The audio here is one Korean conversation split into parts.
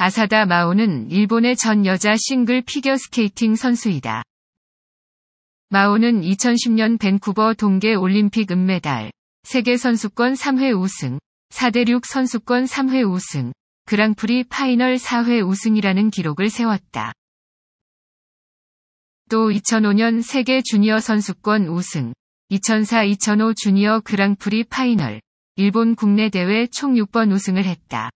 아사다 마오는 일본의 전 여자 싱글 피겨 스케이팅 선수이다. 마오는 2010년 밴쿠버 동계 올림픽 은메달, 세계 선수권 3회 우승, 4대륙 선수권 3회 우승, 그랑프리 파이널 4회 우승이라는 기록을 세웠다. 또 2005년 세계 주니어 선수권 우승, 2004-2005 주니어 그랑프리 파이널, 일본 국내 대회 총 6번 우승을 했다.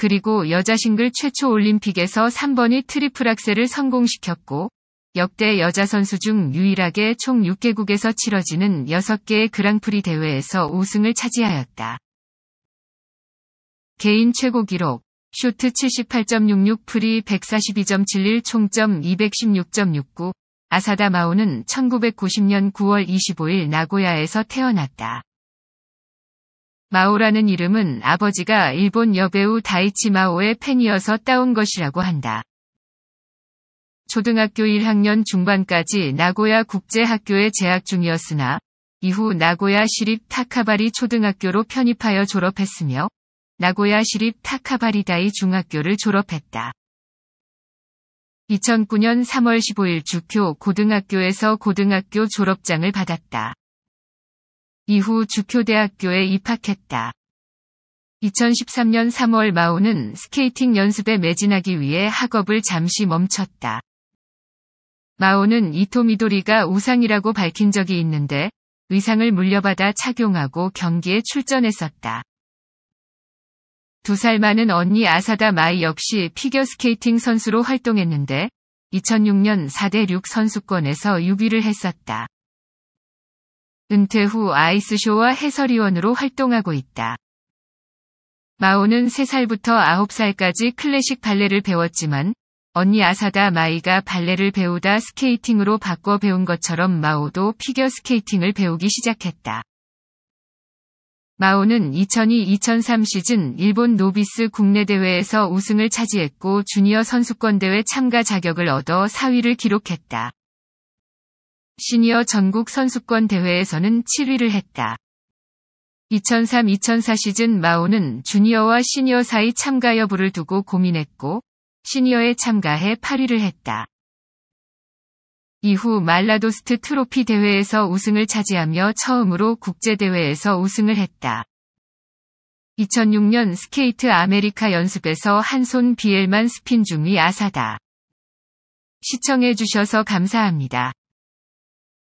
그리고 여자 싱글 최초 올림픽에서 3번의 트리플 악셀을 성공시켰고 역대 여자 선수 중 유일하게 총 6개국에서 치러지는 6개의 그랑프리 대회에서 우승을 차지하였다. 개인 최고 기록 쇼트 78.66 프리 142.71 총점 216.69 아사다 마오는 1990년 9월 25일 나고야에서 태어났다. 마오라는 이름은 아버지가 일본 여배우 다이치 마오의 팬이어서 따온 것이라고 한다. 초등학교 1학년 중반까지 나고야 국제학교에 재학 중이었으나 이후 나고야 시립 타카바리 초등학교로 편입하여 졸업했으며 나고야 시립 타카바리다이 중학교를 졸업했다. 2009년 3월 15일 주교 고등학교에서 고등학교 졸업장을 받았다. 이후 주교대학교에 입학했다. 2013년 3월 마오는 스케이팅 연습에 매진하기 위해 학업을 잠시 멈췄다. 마오는 이토미도리가 우상이라고 밝힌 적이 있는데 의상을 물려받아 착용하고 경기에 출전했었다. 두 살 많은 언니 아사다 마이 역시 피겨스케이팅 선수로 활동했는데 2006년 4대6 선수권에서 6위를 했었다. 은퇴 후 아이스쇼와 해설위원으로 활동하고 있다. 마오는 3살부터 9살까지 클래식 발레를 배웠지만 언니 아사다 마이가 발레를 배우다 스케이팅으로 바꿔 배운 것처럼 마오도 피겨 스케이팅을 배우기 시작했다. 마오는 2002-2003 시즌 일본 노비스 국내 대회에서 우승을 차지했고 주니어 선수권 대회 참가 자격을 얻어 4위를 기록했다. 시니어 전국 선수권 대회에서는 7위를 했다. 2003-2004 시즌 마오는 주니어와 시니어 사이 참가 여부를 두고 고민했고 시니어에 참가해 8위를 했다. 이후 말라도스트 트로피 대회에서 우승을 차지하며 처음으로 국제대회에서 우승을 했다. 2006년 스케이트 아메리카 연습에서 한 손 비엘만 스핀 중위 아사다. 시청해주셔서 감사합니다.